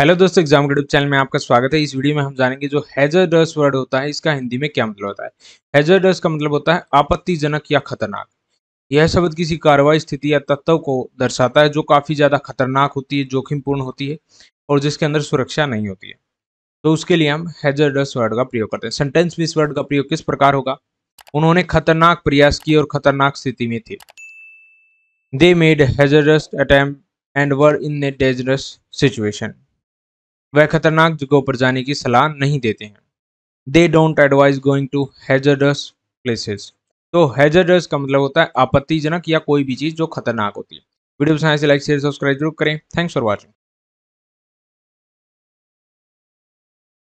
hello दोस्तों exam YouTube channel में आपका स्वागत है इस वीडियो में हम जानेंगे जो हैजर्डस वर्ड होता है इसका हिंदी में क्या मतलब होता है हैजर्डस का मतलब होता है आपत्तिजनक या खतरनाक यह शब्द किसी कार्रवाई स्थिति या तत्व को दर्शाता है जो काफ़ी ज़्यादा खतरनाक होती है जोखिमपूर्ण होती है और जिसके अंदर सुरक्षा नहीं होती है तो उसके लिए हम हैजर्डस वर्ड का प्रयोग करते हैं सेंटेंस में इस वर्ड का प्रयोग किस प्रकार होगा उन्होंने खतरनाक प्रयास किए और खतरनाक स्थिति में थे they made hazardous attempt and were in a dangerous situation वह खतरनाक जगहों पर जाने की सलाह नहीं देते हैं they don't advise going to hazardous places तो हैजर्डस का मतलब होता है आपत्तिजनक या कोई भी चीज़ जो खतरनाक होती है वीडियो पसंद तो लाइक शेयर सब्सक्राइब जरूर करें थैंक्स फॉर वॉचिंग